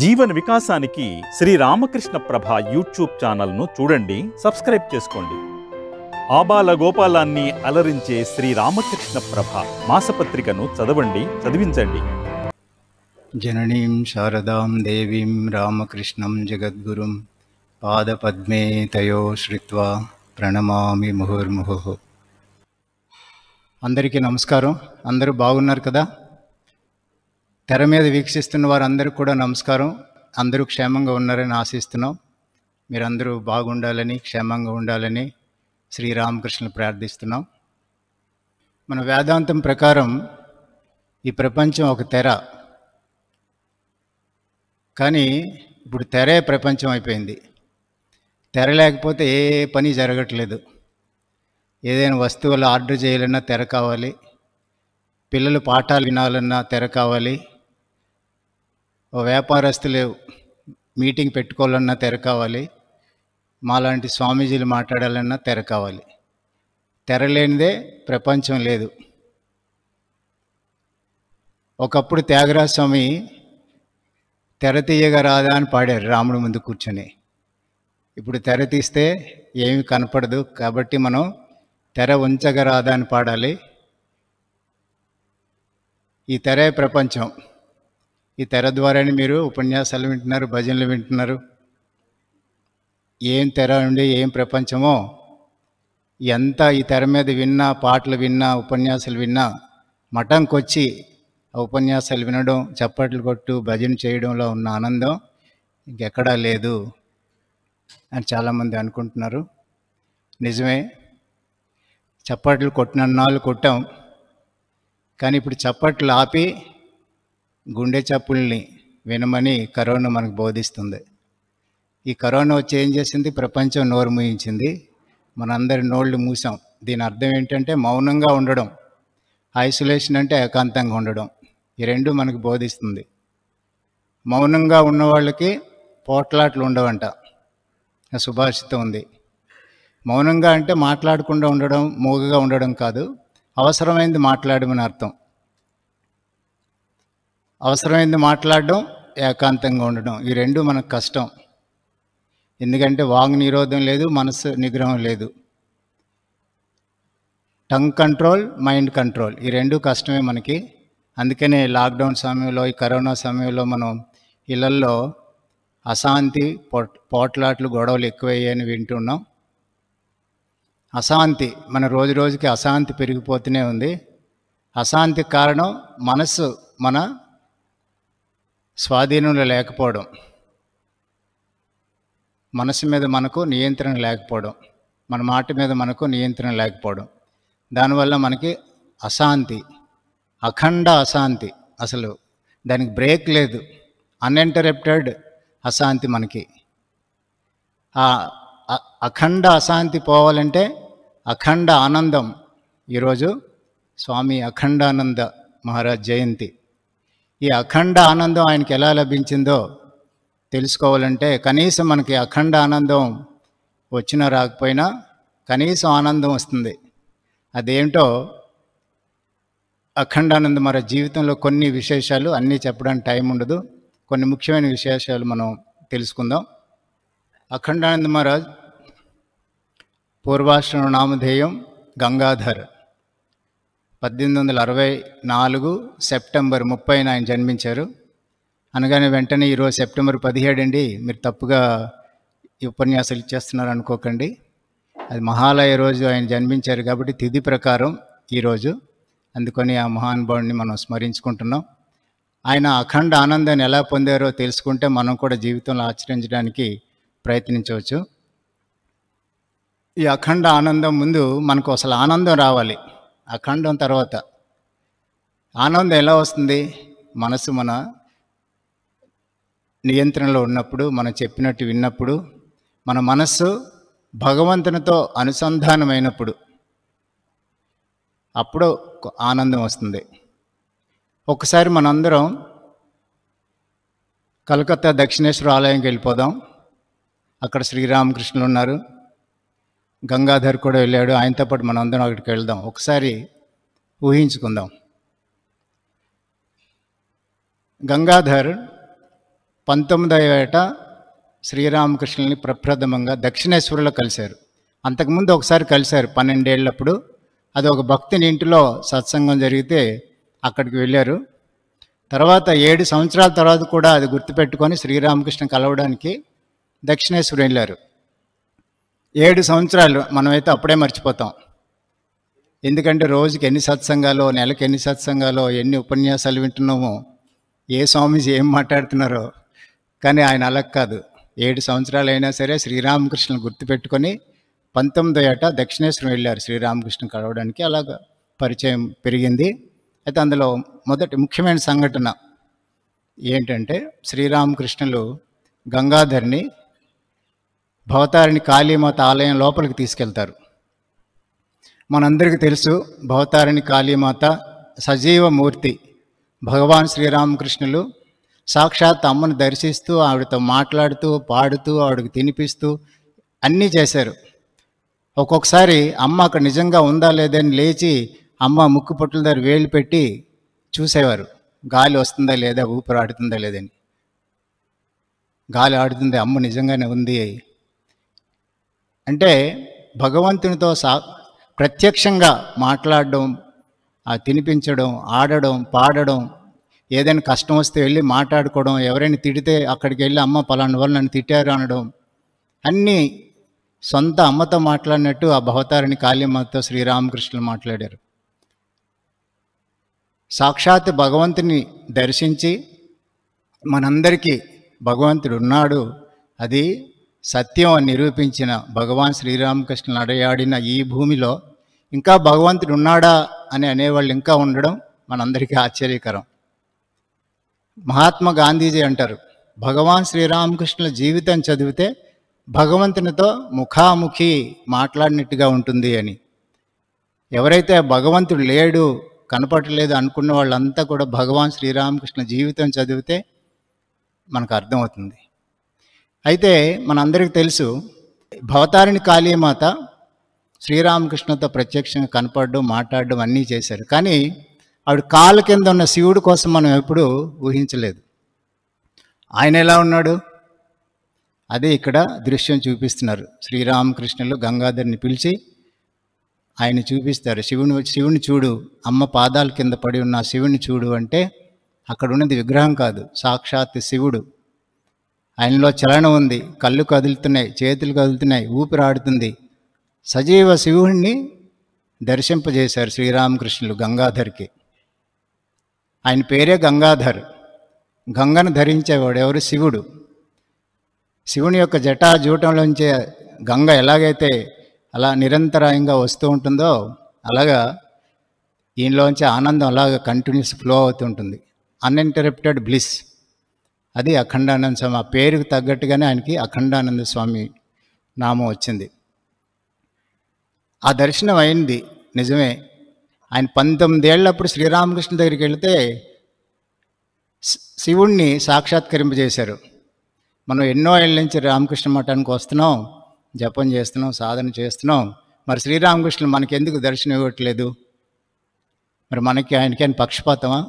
జీవన వికాసానికి శ్రీ రామకృష్ణ ప్రభ యూట్యూబ్ ఛానల్ను చూడండి సబ్స్క్రైబ్ చేసుకోండి ఆబాల గోపాలాన్ని అలరించే శ్రీ రామకృష్ణ ప్రభ మాసపత్రికను చదవండి చదివించండి జననీం శారదాం దేవీం రామకృష్ణం జగద్గురుం పాదపద్మే తయో శ్రుత్వా ప్రణమామి ముహుర్ముహు అందరికీ నమస్కారం అందరూ బాగున్నారు కదా తెర మీద వీక్షిస్తున్న వారందరికీ కూడా నమస్కారం అందరూ క్షేమంగా ఉన్నారని ఆశిస్తున్నాం మీరందరూ బాగుండాలని క్షేమంగా ఉండాలని శ్రీరామకృష్ణ ప్రార్థిస్తున్నాం మన వేదాంతం ప్రకారం ఈ ప్రపంచం ఒక తెర కానీ ఇప్పుడు తెరే ప్రపంచం అయిపోయింది తెర లేకపోతే ఏ పని జరగట్లేదు ఏదైనా వస్తువులు ఆర్డర్ చేయాలన్నా తెర కావాలి పిల్లలు పాఠాలు వినాలన్నా తెర కావాలి వ్యాపారస్తులు మీటింగ్ పెట్టుకోవాలన్నా తెర కావాలి మాలాంటి స్వామీజీలు మాట్లాడాలన్నా తెర కావాలి తెర లేనిదే ప్రపంచం లేదు ఒకప్పుడు త్యాగరాజ స్వామి తెర తీయగా రాదా అని పాడారు రాముడు ముందు కూర్చొని ఇప్పుడు తెర తీస్తే ఏమి కనపడదు కాబట్టి మనం తెర ఉంచగరాదా అని పాడాలి ఈ తెరే ప్రపంచం ఈ తెర ద్వారానే మీరు ఉపన్యాసాలు వింటున్నారు భజనలు వింటున్నారు ఏం తెర నుండి ఏం ప్రపంచమో ఎంత ఈ తెర మీద విన్నా పాటలు విన్నా ఉపన్యాసాలు విన్నా మఠంకొచ్చి ఆ ఉపన్యాసాలు వినడం చప్పట్లు కొట్టు భజన చేయడంలో ఉన్న ఆనందం ఇంకెక్కడా లేదు అని చాలామంది అనుకుంటున్నారు నిజమే చప్పట్లు కొట్టినన్నాళ్ళు కొట్టాం కానీ ఇప్పుడు చప్పట్లు ఆపి గుండె చప్పుల్ని వినమని కరోనా మనకు బోధిస్తుంది ఈ కరోనా వచ్చి ఏం చేసింది ప్రపంచం నోరు మూయించింది మనందరి నోళ్ళు మూసాం దీని అర్థం ఏంటంటే మౌనంగా ఉండడం ఐసోలేషన్ అంటే ఏకాంతంగా ఉండడం ఈ రెండు మనకు బోధిస్తుంది మౌనంగా ఉన్నవాళ్ళకి పోట్లాట్లు ఉండవంట సుభాషితం ఉంది మౌనంగా అంటే మాట్లాడకుండా ఉండడం మూగగా ఉండడం కాదు అవసరమైంది మాట్లాడమని అర్థం అవసరమైంది మాట్లాడడం ఏకాంతంగా ఉండడం ఈ రెండు మనకు కష్టం ఎందుకంటే వాంగ్ నిరోధం లేదు మనసు నిగ్రహం లేదు టంగ్ కంట్రోల్ మైండ్ కంట్రోల్ ఈ రెండు కష్టమే మనకి అందుకనే లాక్డౌన్ సమయంలో ఈ కరోనా సమయంలో మనం ఇళ్ళల్లో అశాంతి పోట్ పోట్లాట్లు గొడవలు ఎక్కువయ్యాయని వింటున్నాం అశాంతి మన రోజు రోజుకి అశాంతి పెరిగిపోతూనే ఉంది అశాంతి కారణం మనసు మన స్వాధీనంలో లేకపోవడం మనసు మీద మనకు నియంత్రణ లేకపోవడం మన మాట మీద మనకు నియంత్రణ లేకపోవడం దానివల్ల మనకి అశాంతి అఖండ అశాంతి అసలు దానికి బ్రేక్ లేదు అన్ఇంటరప్టెడ్ అశాంతి మనకి ఆ అఖండ అశాంతి పోవాలంటే అఖండ ఆనందం ఈరోజు స్వామి అఖండానంద మహారాజ్ జయంతి ఈ అఖండ ఆనందం ఆయనకి ఎలా లభించిందో తెలుసుకోవాలంటే కనీసం మనకి అఖండ ఆనందం వచ్చినా రాకపోయినా కనీసం ఆనందం వస్తుంది అదేంటో అఖండానంద మన జీవితంలో కొన్ని విశేషాలు అన్నీ చెప్పడానికి టైం ఉండదు కొన్ని ముఖ్యమైన విశేషాలు మనం తెలుసుకుందాం అఖండానంద మహారాజ్ పూర్వాశ్రమ నామధేయం గంగాధర్ పద్దెనిమిది వందల అరవై నాలుగు సెప్టెంబర్ ముప్పైన ఆయన జన్మించారు అనగానే వెంటనే ఈరోజు సెప్టెంబర్ పదిహేడు అండి మీరు తప్పుగా ఈ ఉపన్యాసాలు ఇచ్చేస్తున్నారు అనుకోకండి అది మహాలయ రోజు ఆయన జన్మించారు కాబట్టి తిథి ప్రకారం ఈరోజు అందుకని ఆ మహానుభావుడిని మనం స్మరించుకుంటున్నాం ఆయన అఖండ ఆనందాన్ని ఎలా పొందారో తెలుసుకుంటే మనం కూడా జీవితంలో ఆచరించడానికి ప్రయత్నించవచ్చు ఈ అఖండ ఆనందం ముందు మనకు అసలు ఆనందం రావాలి ఆ ఖండం తర్వాత ఆనందం ఎలా వస్తుంది మనసు మన నియంత్రణలో ఉన్నప్పుడు మనం చెప్పినట్టు విన్నప్పుడు మన మనస్సు భగవంతునితో అనుసంధానమైనప్పుడు అప్పుడు ఆనందం వస్తుంది ఒకసారి మనందరం కలకత్తా దక్షిణేశ్వర ఆలయంకి వెళ్ళిపోదాం అక్కడ శ్రీరామకృష్ణులు ఉన్నారు గంగాధర్ కూడా వెళ్ళాడు ఆయనతో పాటు మనం అందరం అక్కడికి వెళ్దాం ఒకసారి ఊహించుకుందాం గంగాధర్ పంతొమ్మిదవ ఏట శ్రీరామకృష్ణుని ప్రప్రథమంగా దక్షిణేశ్వరులో కలిశారు అంతకుముందు ఒకసారి కలిశారు పన్నెండేళ్ళప్పుడు అది ఒక భక్తిని ఇంటిలో సత్సంగం జరిగితే అక్కడికి వెళ్ళారు తర్వాత ఏడు సంవత్సరాల తర్వాత కూడా అది గుర్తుపెట్టుకొని శ్రీరామకృష్ణ కలవడానికి దక్షిణేశ్వరం వెళ్ళారు ఏడు సంవత్సరాలు మనమైతే అప్పుడే మర్చిపోతాం ఎందుకంటే రోజుకి ఎన్ని సత్సంగాలో నెలకి ఎన్ని సత్సంగాలో ఎన్ని ఉపన్యాసాలు వింటున్నామో ఏ స్వామీజీ ఏం మాట్లాడుతున్నారో కానీ ఆయన అలా కాదు ఏడు సంవత్సరాలు అయినా సరే శ్రీరామకృష్ణను గుర్తుపెట్టుకొని పంతొమ్మిదో ఏట దక్షిణేశ్వరం వెళ్ళారు శ్రీరామకృష్ణ కలవడానికి అలాగ పరిచయం పెరిగింది అయితే అందులో మొదటి ముఖ్యమైన సంఘటన ఏంటంటే శ్రీరామకృష్ణులు గంగాధర్ని భవతారిని కాళీమాత ఆలయం లోపలికి తీసుకెళ్తారు మనందరికీ తెలుసు భవతారిణి కాళీమాత సజీవ మూర్తి భగవాన్ శ్రీరామకృష్ణులు సాక్షాత్ అమ్మను దర్శిస్తూ ఆవిడతో మాట్లాడుతూ పాడుతూ ఆవిడకి తినిపిస్తూ అన్నీ చేశారు ఒక్కొక్కసారి అమ్మ అక్కడ నిజంగా ఉందా లేదని లేచి అమ్మ ముక్కు పొట్టుల దగ్గర వేలు పెట్టి చూసేవారు గాలి వస్తుందా లేదా ఊపిరి ఆడుతుందా లేదని గాలి ఆడుతుంది అమ్మ నిజంగానే ఉంది అంటే భగవంతునితో సా ప్రత్యక్షంగా మాట్లాడడం తినిపించడం ఆడడం పాడడం ఏదైనా కష్టం వస్తే వెళ్ళి మాట్లాడుకోవడం ఎవరైనా తిడితే అక్కడికి వెళ్ళి అమ్మ పలాని వాళ్ళు నన్ను తిట్టారు అనడం అన్నీ సొంత అమ్మతో మాట్లాడినట్టు ఆ భవతారిణి కాళీమ్మతో శ్రీరామకృష్ణులు మాట్లాడారు సాక్షాత్ భగవంతుని దర్శించి మనందరికీ భగవంతుడు ఉన్నాడు అది సత్యం నిరూపించిన భగవాన్ శ్రీరామకృష్ణ నడయాడిన ఈ భూమిలో ఇంకా భగవంతుడు ఉన్నాడా అని అనేవాళ్ళు ఇంకా ఉండడం మనందరికీ ఆశ్చర్యకరం మహాత్మా గాంధీజీ అంటారు భగవాన్ శ్రీరామకృష్ణుల జీవితం చదివితే భగవంతునితో ముఖాముఖి మాట్లాడినట్టుగా ఉంటుంది అని ఎవరైతే భగవంతుడు లేడు కనపడలేదు అనుకున్న వాళ్ళంతా కూడా భగవాన్ శ్రీరామకృష్ణ జీవితం చదివితే మనకు అర్థమవుతుంది అయితే మనందరికీ తెలుసు భవతారిణి కాళీమాత శ్రీరామకృష్ణతో ప్రత్యక్షంగా కనపడడం మాట్లాడడం అన్నీ చేశారు కానీ ఆవిడ కాళ్ళ కింద ఉన్న శివుడు కోసం మనం ఎప్పుడూ ఊహించలేదు ఆయన ఎలా ఉన్నాడు అదే ఇక్కడ దృశ్యం చూపిస్తున్నారు శ్రీరామకృష్ణులు గంగాధర్ని పిలిచి ఆయన చూపిస్తారు శివుని శివుని చూడు అమ్మ పాదాల కింద పడి ఉన్న శివుని చూడు అంటే అక్కడ ఉన్నది విగ్రహం కాదు సాక్షాత్ శివుడు ఆయనలో చలన ఉంది కళ్ళు కదులుతున్నాయి చేతులు కదులుతున్నాయి ఊపిరి ఆడుతుంది సజీవ శివుణ్ణి దర్శింపజేశారు శ్రీరామకృష్ణులు గంగాధర్కి ఆయన పేరే గంగాధర్ గంగను ధరించేవాడు ఎవరు శివుడు శివుని యొక్క జటా జూటంలోంచే గంగ ఎలాగైతే అలా నిరంతరాయంగా వస్తూ ఉంటుందో అలాగా దీనిలోంచి ఆనందం అలాగ కంటిన్యూస్ ఫ్లో అవుతూ ఉంటుంది అన్ఇంటరప్టెడ్ బ్లిస్ అది అఖండానంద స్వామి ఆ పేరుకు తగ్గట్టుగానే ఆయనకి అఖండానంద స్వామి నామం వచ్చింది ఆ దర్శనం అయింది నిజమే ఆయన పంతొమ్మిదేళ్ళప్పుడు శ్రీరామకృష్ణ దగ్గరికి వెళితే శివుణ్ణి సాక్షాత్కరింపజేశారు మనం ఎన్నో ఏళ్ళ నుంచి రామకృష్ణ మఠానికి వస్తున్నాం జపం చేస్తున్నాం సాధన చేస్తున్నాం మరి శ్రీరామకృష్ణులు మనకెందుకు దర్శనం ఇవ్వట్లేదు మరి మనకి ఆయనకి ఆయన పక్షపాతమా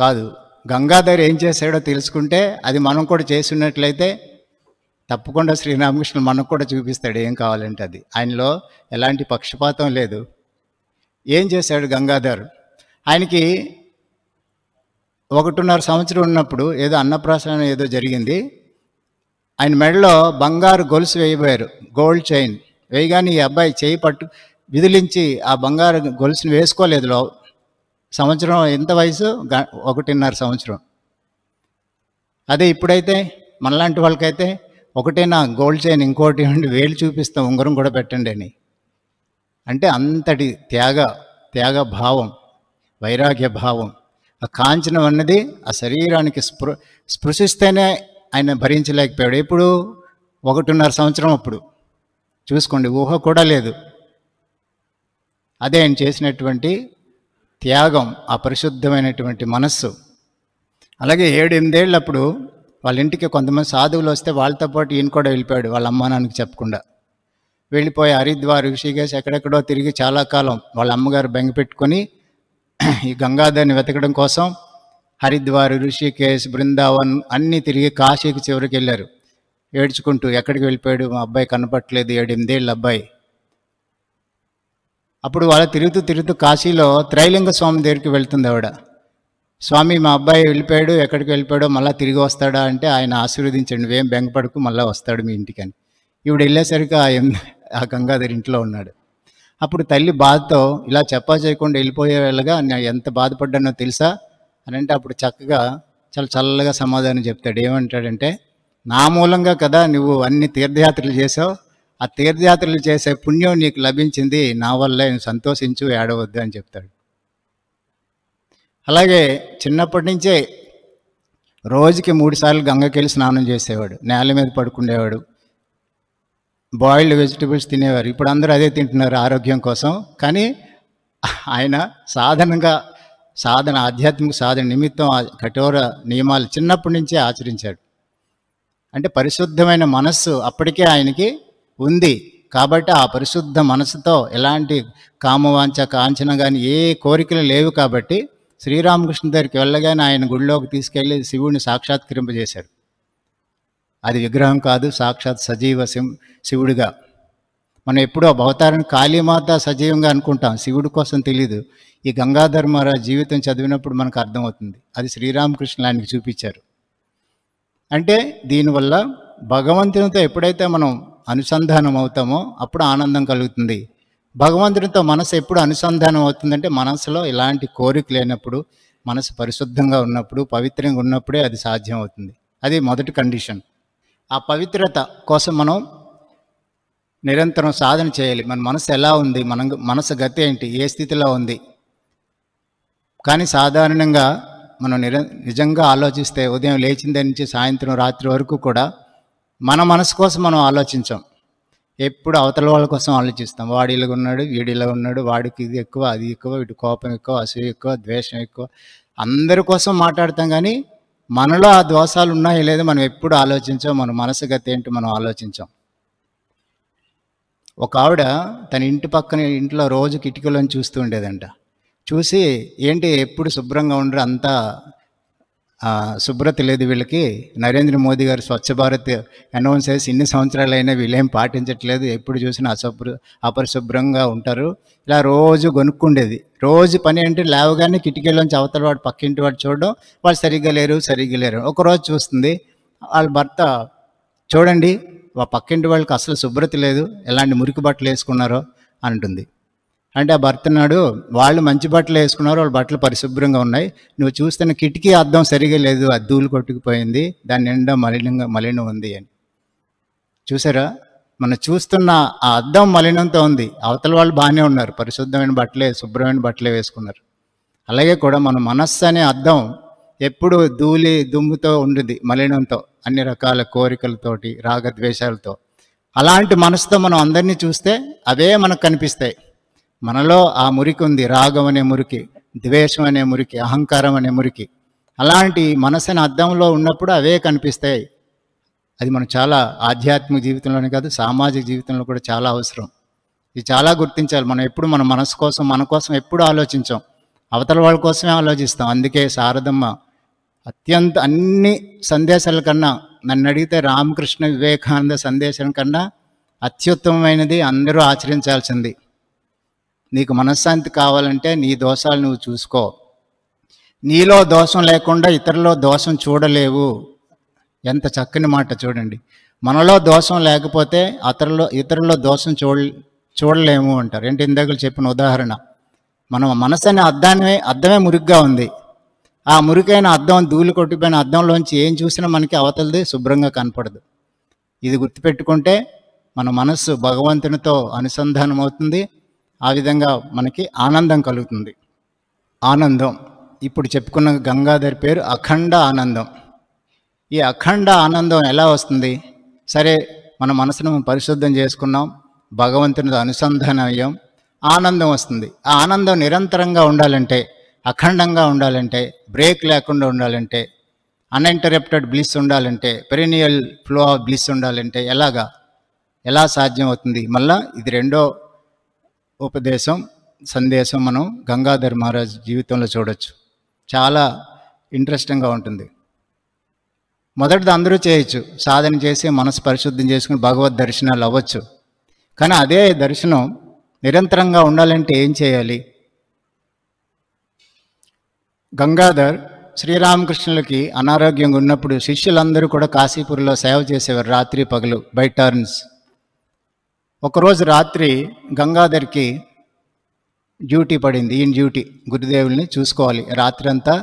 కాదు గంగాధర్ ఏం చేశాడో తెలుసుకుంటే అది మనం కూడా చేసినట్లయితే తప్పకుండా శ్రీరామకృష్ణ మనకు కూడా చూపిస్తాడు ఏం కావాలంటే అది ఆయనలో ఎలాంటి పక్షపాతం లేదు ఏం చేశాడు గంగాధర్ ఆయనకి ఒకటిన్నర సంవత్సరం ఉన్నప్పుడు ఏదో అన్నప్రాసనం ఏదో జరిగింది ఆయన మెడలో బంగారు గొలుసు వేయబోయారు గోల్డ్ చైన్ వేయగానే ఈ అబ్బాయి చేయి పట్టు విదిలించి ఆ బంగారు గొలుసును వేసుకోలేదు లో సంవత్సరం ఎంత వయసు ఒకటిన్నర సంవత్సరం అదే ఇప్పుడైతే మనలాంటి వాళ్ళకైతే ఒకటే నా గోల్డ్ చైన్ ఇంకోటి వేలు చూపిస్తాం ఉంగరం కూడా పెట్టండి అని అంటే అంతటి త్యాగ త్యాగ భావం వైరాగ్య భావం ఆ కాంచనం అన్నది ఆ శరీరానికి స్పృ స్పృశిస్తేనే ఆయన భరించలేకపోయాడు ఎప్పుడు ఒకటిన్నర సంవత్సరం అప్పుడు చూసుకోండి ఊహ కూడా లేదు అదే ఆయన చేసినటువంటి త్యాగం ఆ పరిశుద్ధమైనటువంటి మనస్సు అలాగే ఏడు ఎనిమిదేళ్ళప్పుడు వాళ్ళ ఇంటికి కొంతమంది సాధువులు వస్తే వాళ్ళతో పాటు ఈయన కూడా వెళ్ళిపోయాడు వాళ్ళ అమ్మ నాన్నకి చెప్పకుండా వెళ్ళిపోయి హరిద్వార్ ఋషికేశ్ ఎక్కడెక్కడో తిరిగి చాలా కాలం వాళ్ళ అమ్మగారు బెంగపెట్టుకొని ఈ గంగాధర్ని వెతకడం కోసం హరిద్వార్ ఋషికేశ్ బృందావన్ అన్నీ తిరిగి కాశీకి చివరికి వెళ్ళారు ఏడ్చుకుంటూ ఎక్కడికి వెళ్ళిపోయాడు మా అబ్బాయి కనపట్లేదు ఏడెనిమిదేళ్ళ అబ్బాయి అప్పుడు వాళ్ళ తిరుగుతూ తిరుగుతూ కాశీలో త్రైలింగ స్వామి దగ్గరికి వెళ్తుంది ఆవిడ స్వామి మా అబ్బాయి వెళ్ళిపోయాడు ఎక్కడికి వెళ్ళిపోయాడో మళ్ళీ తిరిగి వస్తాడా అంటే ఆయన ఆశీర్వదించండి నువ్వేం బెంగపడుకు మళ్ళీ వస్తాడు మీ అని ఇవిడు వెళ్ళేసరికి ఆ గంగాధర్ ఇంట్లో ఉన్నాడు అప్పుడు తల్లి బాధతో ఇలా చెప్పా చేయకుండా వాళ్ళగా నేను ఎంత బాధపడ్డానో తెలుసా అని అంటే అప్పుడు చక్కగా చాలా చల్లగా సమాధానం చెప్తాడు ఏమంటాడంటే నా మూలంగా కదా నువ్వు అన్ని తీర్థయాత్రలు చేసావు ఆ తీర్థయాత్రలు చేసే పుణ్యం నీకు లభించింది నా వల్ల నేను సంతోషించు ఏడవద్దు అని చెప్తాడు అలాగే చిన్నప్పటి నుంచే రోజుకి మూడుసార్లు గంగకెళ్ళి స్నానం చేసేవాడు నేల మీద పడుకుండేవాడు బాయిల్డ్ వెజిటబుల్స్ తినేవారు ఇప్పుడు అందరూ అదే తింటున్నారు ఆరోగ్యం కోసం కానీ ఆయన సాధనంగా సాధన ఆధ్యాత్మిక సాధన నిమిత్తం కఠోర నియమాలు చిన్నప్పటి నుంచే ఆచరించాడు అంటే పరిశుద్ధమైన మనస్సు అప్పటికే ఆయనకి ఉంది కాబట్టి ఆ పరిశుద్ధ మనసుతో ఎలాంటి కామవాంఛ కాంచన కానీ ఏ కోరికలు లేవు కాబట్టి శ్రీరామకృష్ణ దగ్గరికి వెళ్ళగానే ఆయన గుడిలోకి తీసుకెళ్ళి శివుడిని సాక్షాత్కరింపజేశారు అది విగ్రహం కాదు సాక్షాత్ సజీవ శివుడిగా మనం ఎప్పుడో అవతారణ కాళీమాత సజీవంగా అనుకుంటాం శివుడి కోసం తెలియదు ఈ గంగాధర్ మహారాజ్ జీవితం చదివినప్పుడు మనకు అర్థమవుతుంది అది శ్రీరామకృష్ణ ఆయనకి చూపించారు అంటే దీనివల్ల భగవంతునితో ఎప్పుడైతే మనం అనుసంధానం అవుతామో అప్పుడు ఆనందం కలుగుతుంది భగవంతునితో మనసు ఎప్పుడు అనుసంధానం అవుతుందంటే మనసులో ఇలాంటి కోరిక లేనప్పుడు మనసు పరిశుద్ధంగా ఉన్నప్పుడు పవిత్రంగా ఉన్నప్పుడే అది సాధ్యం అవుతుంది అది మొదటి కండిషన్ ఆ పవిత్రత కోసం మనం నిరంతరం సాధన చేయాలి మన మనసు ఎలా ఉంది మన మనసు గతి ఏంటి ఏ స్థితిలో ఉంది కానీ సాధారణంగా మనం నిజంగా ఆలోచిస్తే ఉదయం లేచిన దగ్గర నుంచి సాయంత్రం రాత్రి వరకు కూడా మన మనసు కోసం మనం ఆలోచించాం ఎప్పుడు అవతల వాళ్ళ కోసం ఆలోచిస్తాం వాడు ఇలా ఉన్నాడు వీడు ఇలా ఉన్నాడు వాడికి ఇది ఎక్కువ అది ఎక్కువ వీటి కోపం ఎక్కువ అసూయ ఎక్కువ ద్వేషం ఎక్కువ అందరి కోసం మాట్లాడతాం కానీ మనలో ఆ దోషాలు ఉన్నాయో లేదో మనం ఎప్పుడు ఆలోచించాం మన మనసు గత ఏంటి మనం ఆలోచించాం ఒక ఆవిడ తన ఇంటి పక్కన ఇంట్లో రోజు కిటికీలను చూస్తూ ఉండేదంట చూసి ఏంటి ఎప్పుడు శుభ్రంగా ఉండరు అంతా శుభ్రత లేదు వీళ్ళకి నరేంద్ర మోదీ గారు స్వచ్ఛ భారత్ అనౌన్స్ చేసి ఇన్ని సంవత్సరాలైనా వీళ్ళేం పాటించట్లేదు ఎప్పుడు చూసినా అశుభ్ర అపరిశుభ్రంగా ఉంటారు ఇలా రోజు కొనుక్కుండేది రోజు పని అంటే లేవగానే కిటికీలోంచి అవతల వాడు పక్కింటి వాడు చూడడం వాళ్ళు సరిగ్గా లేరు సరిగ్గా లేరు ఒకరోజు చూస్తుంది వాళ్ళ భర్త చూడండి పక్కింటి వాళ్ళకి అసలు శుభ్రత లేదు ఎలాంటి మురికి బట్టలు వేసుకున్నారో అంటుంది అంటే ఆ భర్త నాడు వాళ్ళు మంచి బట్టలు వేసుకున్నారు వాళ్ళ బట్టలు పరిశుభ్రంగా ఉన్నాయి నువ్వు చూస్తున్న కిటికీ అద్దం సరిగా లేదు అద్దూలు కొట్టుకుపోయింది దాని నిండా మలినంగా మలినం ఉంది అని చూసారా మనం చూస్తున్న ఆ అద్దం మలినంతో ఉంది అవతల వాళ్ళు బాగానే ఉన్నారు పరిశుద్ధమైన బట్టలే శుభ్రమైన బట్టలే వేసుకున్నారు అలాగే కూడా మన మనస్సు అనే అద్దం ఎప్పుడు ధూళి దుమ్ముతో ఉండింది మలినంతో అన్ని రకాల కోరికలతోటి రాగద్వేషాలతో అలాంటి మనసుతో మనం అందరినీ చూస్తే అవే మనకు కనిపిస్తాయి మనలో ఆ మురికి ఉంది రాగం అనే మురికి ద్వేషం అనే మురికి అహంకారం అనే మురికి అలాంటి మనసుని అద్దంలో ఉన్నప్పుడు అవే కనిపిస్తాయి అది మనం చాలా ఆధ్యాత్మిక జీవితంలోనే కాదు సామాజిక జీవితంలో కూడా చాలా అవసరం ఇది చాలా గుర్తించాలి మనం ఎప్పుడు మన మనసు కోసం మన కోసం ఎప్పుడు ఆలోచించాం అవతల వాళ్ళ కోసమే ఆలోచిస్తాం అందుకే శారదమ్మ అత్యంత అన్ని సందేశాల కన్నా నన్ను అడిగితే రామకృష్ణ వివేకానంద సందేశం కన్నా అత్యుత్తమమైనది అందరూ ఆచరించాల్సింది నీకు మనశ్శాంతి కావాలంటే నీ దోషాలు నువ్వు చూసుకో నీలో దోషం లేకుండా ఇతరులో దోషం చూడలేవు ఎంత చక్కని మాట చూడండి మనలో దోషం లేకపోతే అతరులో ఇతరుల్లో దోషం చూడ చూడలేము అంటారు ఏంటి ఇందాకలు చెప్పిన ఉదాహరణ మన మనసు అనే అద్దాన్ని అద్దమే మురిగ్గా ఉంది ఆ మురికైన అద్దం ధూళి కొట్టిపోయిన అద్దంలోంచి ఏం చూసినా మనకి అవతలది శుభ్రంగా కనపడదు ఇది గుర్తుపెట్టుకుంటే మన మనస్సు భగవంతునితో అనుసంధానం అవుతుంది ఆ విధంగా మనకి ఆనందం కలుగుతుంది ఆనందం ఇప్పుడు చెప్పుకున్న గంగాధర్ పేరు అఖండ ఆనందం ఈ అఖండ ఆనందం ఎలా వస్తుంది సరే మన మనసును పరిశుద్ధం చేసుకున్నాం భగవంతుని అనుసంధానం అయ్యాం ఆనందం వస్తుంది ఆ ఆనందం నిరంతరంగా ఉండాలంటే అఖండంగా ఉండాలంటే బ్రేక్ లేకుండా ఉండాలంటే అన్ఇంటరప్టెడ్ బ్లిస్ ఉండాలంటే పెరినియల్ ఫ్లో ఆఫ్ బ్లిస్ ఉండాలంటే ఎలాగా ఎలా సాధ్యం అవుతుంది మళ్ళీ ఇది రెండో ఉపదేశం సందేశం మనం గంగాధర్ మహారాజ్ జీవితంలో చూడొచ్చు చాలా ఇంట్రెస్టింగ్గా ఉంటుంది మొదటిది అందరూ చేయొచ్చు సాధన చేసి మనసు పరిశుద్ధం చేసుకుని భగవద్ దర్శనాలు అవ్వచ్చు కానీ అదే దర్శనం నిరంతరంగా ఉండాలంటే ఏం చేయాలి గంగాధర్ శ్రీరామకృష్ణులకి అనారోగ్యంగా ఉన్నప్పుడు శిష్యులందరూ కూడా కాశీపూర్లో సేవ చేసేవారు రాత్రి పగలు బై టర్న్స్ ఒకరోజు రాత్రి గంగాధర్కి డ్యూటీ పడింది ఈయన డ్యూటీ గురుదేవుల్ని చూసుకోవాలి రాత్రి అంతా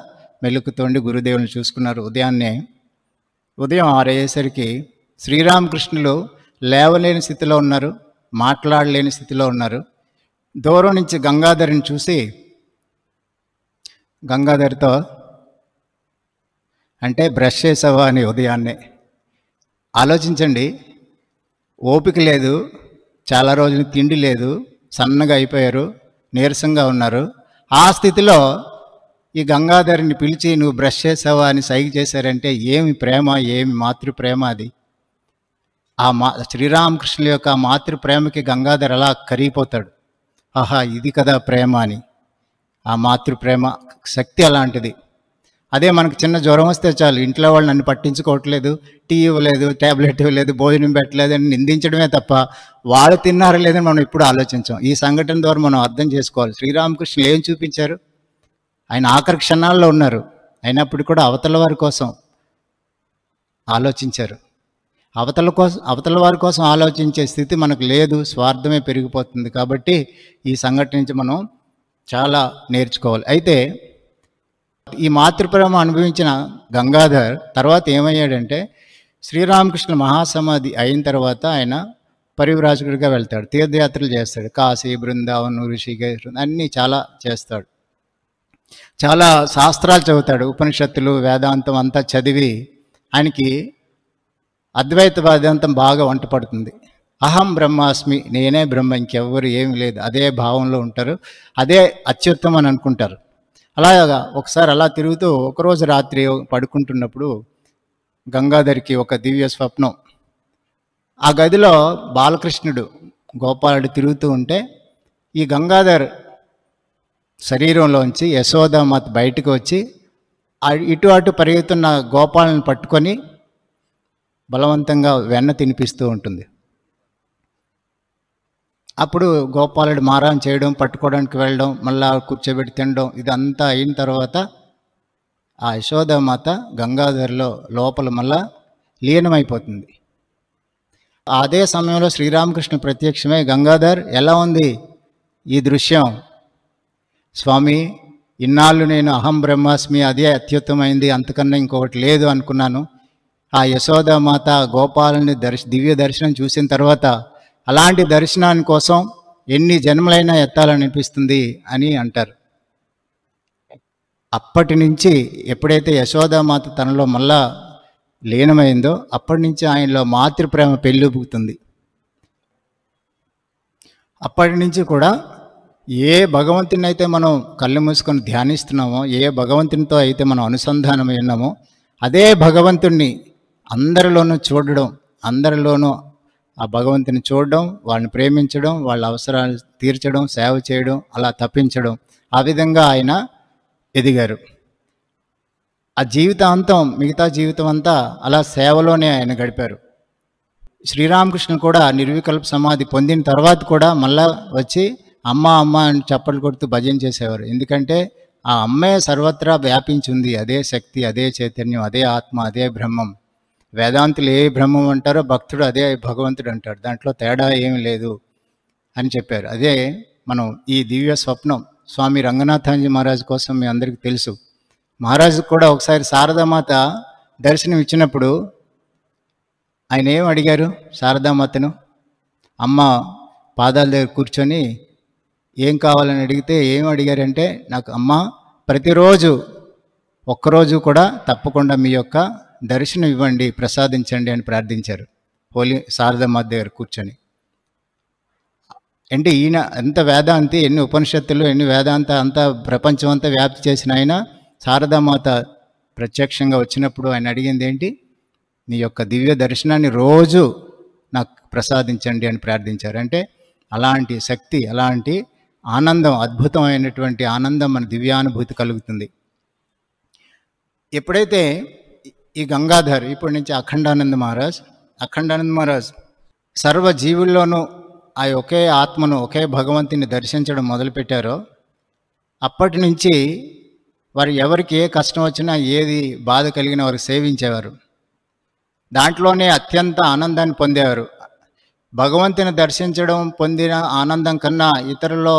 మెలుకుతోండి గురుదేవుల్ని చూసుకున్నారు ఉదయాన్నే ఉదయం ఆరయ్యేసరికి శ్రీరామకృష్ణులు లేవలేని స్థితిలో ఉన్నారు మాట్లాడలేని స్థితిలో ఉన్నారు దూరం నుంచి గంగాధర్ని చూసి గంగాధర్తో అంటే బ్రష్ చేసావా అని ఉదయాన్నే ఆలోచించండి ఓపిక లేదు చాలా రోజులు తిండి లేదు సన్నగా అయిపోయారు నీరసంగా ఉన్నారు ఆ స్థితిలో ఈ గంగాధరిని పిలిచి నువ్వు బ్రష్ చేసావా అని సైగ చేశారంటే ఏమి ప్రేమ ఏమి మాతృ ప్రేమ అది ఆ మా శ్రీరామకృష్ణుల యొక్క మాతృ ప్రేమకి గంగాధర్ అలా కరిగిపోతాడు ఆహా ఇది కదా ప్రేమ అని ఆ మాతృ ప్రేమ శక్తి అలాంటిది అదే మనకు చిన్న జ్వరం వస్తే చాలు ఇంట్లో వాళ్ళు నన్ను పట్టించుకోవట్లేదు టీ ఇవ్వలేదు ట్యాబ్లెట్ ఇవ్వలేదు భోజనం పెట్టలేదు అని నిందించడమే తప్ప వాళ్ళు తిన్నారు లేదని మనం ఇప్పుడు ఆలోచించాం ఈ సంఘటన ద్వారా మనం అర్థం చేసుకోవాలి శ్రీరామకృష్ణులు ఏం చూపించారు ఆయన ఆఖరి క్షణాల్లో ఉన్నారు అయినప్పుడు కూడా అవతల వారి కోసం ఆలోచించారు అవతల కోసం అవతల వారి కోసం ఆలోచించే స్థితి మనకు లేదు స్వార్థమే పెరిగిపోతుంది కాబట్టి ఈ సంఘటన నుంచి మనం చాలా నేర్చుకోవాలి అయితే ఈ మాతృప్రేమ అనుభవించిన గంగాధర్ తర్వాత ఏమయ్యాడంటే శ్రీరామకృష్ణ మహాసమాధి అయిన తర్వాత ఆయన పరివ్రాజకుడిగా వెళ్తాడు తీర్థయాత్రలు చేస్తాడు కాశీ బృందావన్ ఋషికేశ్ అన్నీ చాలా చేస్తాడు చాలా శాస్త్రాలు చదువుతాడు ఉపనిషత్తులు వేదాంతం అంతా చదివి ఆయనకి అద్వైత వేదాంతం బాగా వంట పడుతుంది అహం బ్రహ్మాస్మి నేనే బ్రహ్మ ఇంకెవ్వరు ఏమి లేదు అదే భావంలో ఉంటారు అదే అత్యుత్తమని అనుకుంటారు అలాగా ఒకసారి అలా తిరుగుతూ ఒకరోజు రాత్రి పడుకుంటున్నప్పుడు గంగాధరికి ఒక దివ్య స్వప్నం ఆ గదిలో బాలకృష్ణుడు గోపాలుడు తిరుగుతూ ఉంటే ఈ గంగాధర్ శరీరంలోంచి యశోదామాత బయటకు వచ్చి ఇటు అటు పరిగెత్తున్న గోపాలను పట్టుకొని బలవంతంగా వెన్న తినిపిస్తూ ఉంటుంది అప్పుడు గోపాలుడు మారం చేయడం పట్టుకోవడానికి వెళ్ళడం మళ్ళా కూర్చోబెట్టి తినడం ఇదంతా అయిన తర్వాత ఆ యశోదామాత గంగాధర్లో లోపల మళ్ళా లీనమైపోతుంది అదే సమయంలో శ్రీరామకృష్ణ ప్రత్యక్షమై గంగాధర్ ఎలా ఉంది ఈ దృశ్యం స్వామి ఇన్నాళ్ళు నేను అహం బ్రహ్మాస్మి అదే అత్యుత్తమైంది అంతకన్నా ఇంకొకటి లేదు అనుకున్నాను ఆ యశోదామాత గోపాలని దర్శ దివ్య దర్శనం చూసిన తర్వాత అలాంటి దర్శనాని కోసం ఎన్ని జన్మలైనా ఎత్తాలనిపిస్తుంది అని అంటారు అప్పటి నుంచి ఎప్పుడైతే యశోదామాత తనలో మళ్ళా లీనమైందో అప్పటి నుంచి ఆయనలో మాతృప్రేమ పెళ్ళిపుకుతుంది అప్పటి నుంచి కూడా ఏ భగవంతుని అయితే మనం కళ్ళు మూసుకొని ధ్యానిస్తున్నామో ఏ భగవంతునితో అయితే మనం అనుసంధానమై ఉన్నామో అదే భగవంతుణ్ణి అందరిలోనూ చూడడం అందరిలోనూ ఆ భగవంతుని చూడడం వాళ్ళని ప్రేమించడం వాళ్ళ అవసరాలు తీర్చడం సేవ చేయడం అలా తప్పించడం ఆ విధంగా ఆయన ఎదిగారు ఆ జీవితాంతం మిగతా జీవితం అంతా అలా సేవలోనే ఆయన గడిపారు శ్రీరామకృష్ణ కూడా నిర్వికల్ప సమాధి పొందిన తర్వాత కూడా మళ్ళా వచ్చి అమ్మ అమ్మ అని చప్పట్లు కొడుతూ భజన చేసేవారు ఎందుకంటే ఆ అమ్మే సర్వత్రా వ్యాపించింది అదే శక్తి అదే చైతన్యం అదే ఆత్మ అదే బ్రహ్మం వేదాంతులు ఏ బ్రహ్మం అంటారో భక్తుడు అదే భగవంతుడు అంటాడు దాంట్లో తేడా ఏమి లేదు అని చెప్పారు అదే మనం ఈ దివ్య స్వప్నం స్వామి రంగనాథాంజీ మహారాజ్ కోసం మీ అందరికీ తెలుసు మహారాజు కూడా ఒకసారి శారదామాత దర్శనం ఇచ్చినప్పుడు ఆయన ఏం అడిగారు శారదామాతను అమ్మ పాదాల దగ్గర కూర్చొని ఏం కావాలని అడిగితే ఏం అడిగారంటే నాకు అమ్మ ప్రతిరోజు ఒక్కరోజు కూడా తప్పకుండా మీ యొక్క దర్శనం ఇవ్వండి ప్రసాదించండి అని ప్రార్థించారు హోలీ శారదమ్మ దగ్గర కూర్చొని అంటే ఈయన ఎంత వేదాంతి ఎన్ని ఉపనిషత్తులు ఎన్ని వేదాంత అంతా ప్రపంచం అంతా వ్యాప్తి చేసిన ఆయన శారదామాత ప్రత్యక్షంగా వచ్చినప్పుడు ఆయన అడిగింది ఏంటి నీ యొక్క దివ్య దర్శనాన్ని రోజు నాకు ప్రసాదించండి అని ప్రార్థించారు అంటే అలాంటి శక్తి అలాంటి ఆనందం అద్భుతమైనటువంటి ఆనందం మన దివ్యానుభూతి కలుగుతుంది ఎప్పుడైతే ఈ గంగాధర్ ఇప్పటి నుంచి అఖండానంద్ మహారాజ్ అఖండానంద మహారాజ్ సర్వ జీవుల్లోనూ ఆ ఒకే ఆత్మను ఒకే భగవంతుని దర్శించడం మొదలుపెట్టారో అప్పటి నుంచి వారు ఎవరికి ఏ కష్టం వచ్చినా ఏది బాధ కలిగిన వారు సేవించేవారు దాంట్లోనే అత్యంత ఆనందాన్ని పొందేవారు భగవంతుని దర్శించడం పొందిన ఆనందం కన్నా ఇతరుల్లో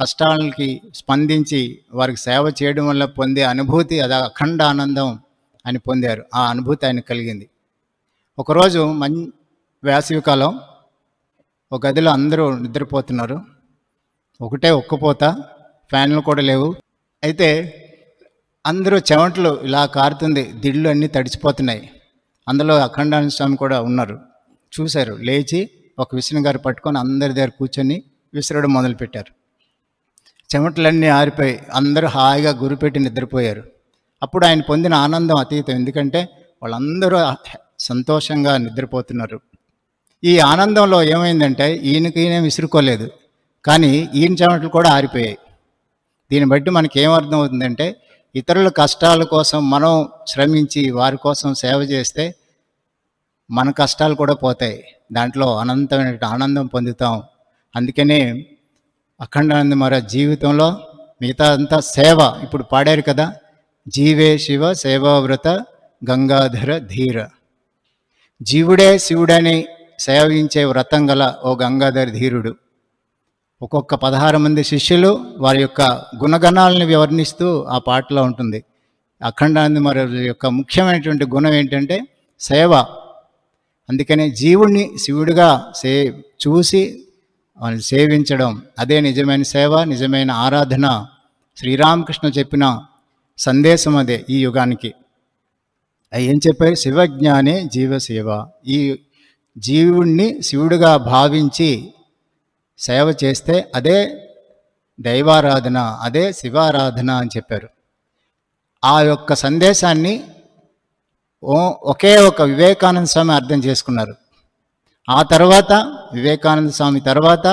కష్టాలకి స్పందించి వారికి సేవ చేయడం వల్ల పొందే అనుభూతి అది అఖండ ఆనందం అని పొందారు ఆ అనుభూతి ఆయన కలిగింది ఒకరోజు మం వేసవికాలం ఒక గదిలో అందరూ నిద్రపోతున్నారు ఒకటే ఒక్కపోత ఫ్యాన్లు కూడా లేవు అయితే అందరూ చెమటలు ఇలా కారుతుంది దిళ్ళు అన్నీ తడిచిపోతున్నాయి అందులో అఖండానంద స్వామి కూడా ఉన్నారు చూశారు లేచి ఒక విష్ణు గారు పట్టుకొని అందరి దగ్గర కూర్చొని విసిరడం మొదలుపెట్టారు చెమటలన్నీ ఆరిపోయి అందరూ హాయిగా గురిపెట్టి నిద్రపోయారు అప్పుడు ఆయన పొందిన ఆనందం అతీతం ఎందుకంటే వాళ్ళందరూ సంతోషంగా నిద్రపోతున్నారు ఈ ఆనందంలో ఏమైందంటే ఈయనకి ఈయన విసురుకోలేదు కానీ ఈయన చెమటలు కూడా ఆరిపోయాయి దీన్ని బట్టి మనకి ఏమర్థం అవుతుందంటే ఇతరుల కష్టాల కోసం మనం శ్రమించి వారి కోసం సేవ చేస్తే మన కష్టాలు కూడా పోతాయి దాంట్లో అనంతమైన ఆనందం పొందుతాం అందుకనే అఖండానంద మహారాజ్ జీవితంలో మిగతా అంతా సేవ ఇప్పుడు పాడారు కదా జీవే శివ సేవావ్రత గంగాధర ధీర జీవుడే శివుడని సేవించే వ్రతం గల ఓ గంగాధర ధీరుడు ఒక్కొక్క పదహారు మంది శిష్యులు వారి యొక్క గుణగణాలను వివర్ణిస్తూ ఆ పాటలో ఉంటుంది అఖండానంద మరి యొక్క ముఖ్యమైనటువంటి గుణం ఏంటంటే సేవ అందుకనే జీవుణ్ణి శివుడిగా సే చూసి వాళ్ళని సేవించడం అదే నిజమైన సేవ నిజమైన ఆరాధన శ్రీరామకృష్ణ చెప్పిన సందేశం అదే ఈ యుగానికి ఏం చెప్పారు శివజ్ఞానే జీవసేవ ఈ జీవుణ్ణి శివుడిగా భావించి సేవ చేస్తే అదే దైవారాధన అదే శివారాధన అని చెప్పారు ఆ యొక్క సందేశాన్ని ఒకే ఒక వివేకానంద స్వామి అర్థం చేసుకున్నారు ఆ తర్వాత వివేకానంద స్వామి తర్వాత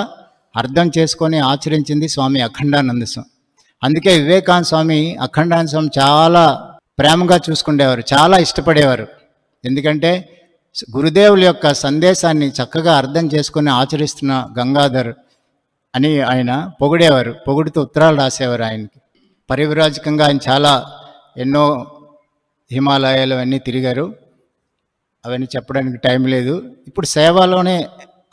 అర్థం చేసుకొని ఆచరించింది స్వామి అఖండానంద స్వామి అందుకే వివేకానంద స్వామి అఖండానంద స్వామి చాలా ప్రేమగా చూసుకుండేవారు చాలా ఇష్టపడేవారు ఎందుకంటే గురుదేవుల యొక్క సందేశాన్ని చక్కగా అర్థం చేసుకుని ఆచరిస్తున్న గంగాధర్ అని ఆయన పొగిడేవారు పొగుడుతూ ఉత్తరాలు రాసేవారు ఆయనకి పరివిరాజకంగా ఆయన చాలా ఎన్నో హిమాలయాలు అన్నీ తిరిగారు అవన్నీ చెప్పడానికి టైం లేదు ఇప్పుడు సేవలోనే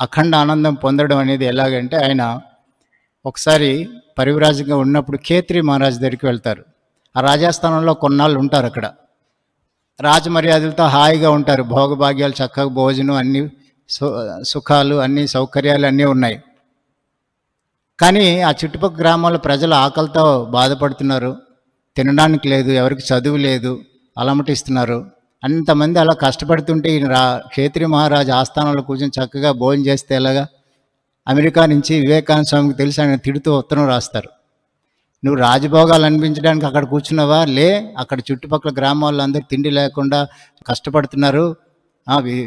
అఖండ ఆనందం పొందడం అనేది ఎలాగంటే ఆయన ఒకసారి పరివరాజుగా ఉన్నప్పుడు ఖేత్రి మహారాజు దగ్గరికి వెళ్తారు ఆ రాజాస్థానంలో కొన్నాళ్ళు ఉంటారు అక్కడ రాజమర్యాదలతో హాయిగా ఉంటారు భోగభాగ్యాలు చక్కగా భోజనం అన్ని సుఖాలు అన్ని సౌకర్యాలు అన్నీ ఉన్నాయి కానీ ఆ చుట్టుపక్కల గ్రామాల ప్రజలు ఆకలితో బాధపడుతున్నారు తినడానికి లేదు ఎవరికి చదువు లేదు అలమటిస్తున్నారు అంతమంది అలా కష్టపడుతుంటే ఈయన రా క్షేత్రి మహారాజు ఆస్థానంలో కూర్చొని చక్కగా భోజనం చేస్తే ఎలాగా అమెరికా నుంచి వివేకానంద స్వామికి తెలిసి ఆయన తిడుతూ ఉత్తరం రాస్తారు నువ్వు రాజభోగాలు అనిపించడానికి అక్కడ కూర్చున్నావా లే అక్కడ చుట్టుపక్కల గ్రామాల్లో అందరూ తిండి లేకుండా కష్టపడుతున్నారు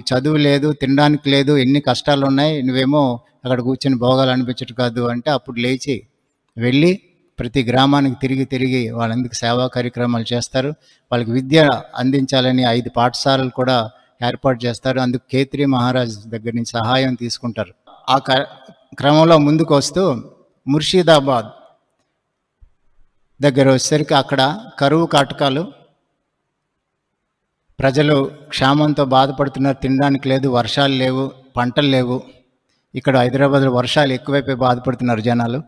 చదువు లేదు తినడానికి లేదు ఎన్ని కష్టాలు ఉన్నాయి నువ్వేమో అక్కడ కూర్చొని భోగాలు అనిపించడం కాదు అంటే అప్పుడు లేచి వెళ్ళి ప్రతి గ్రామానికి తిరిగి తిరిగి వాళ్ళందుకు సేవా కార్యక్రమాలు చేస్తారు వాళ్ళకి విద్య అందించాలని ఐదు పాఠశాలలు కూడా ఏర్పాటు చేస్తారు అందుకు కేత్రి మహారాజ్ దగ్గర నుంచి సహాయం తీసుకుంటారు ఆ క్రమంలో ముందుకు వస్తూ ముర్షిదాబాద్ దగ్గర వచ్చేసరికి అక్కడ కరువు కాటకాలు ప్రజలు క్షామంతో బాధపడుతున్నారు తినడానికి లేదు వర్షాలు లేవు పంటలు లేవు ఇక్కడ హైదరాబాద్లో వర్షాలు ఎక్కువైపోయి బాధపడుతున్నారు జనాలు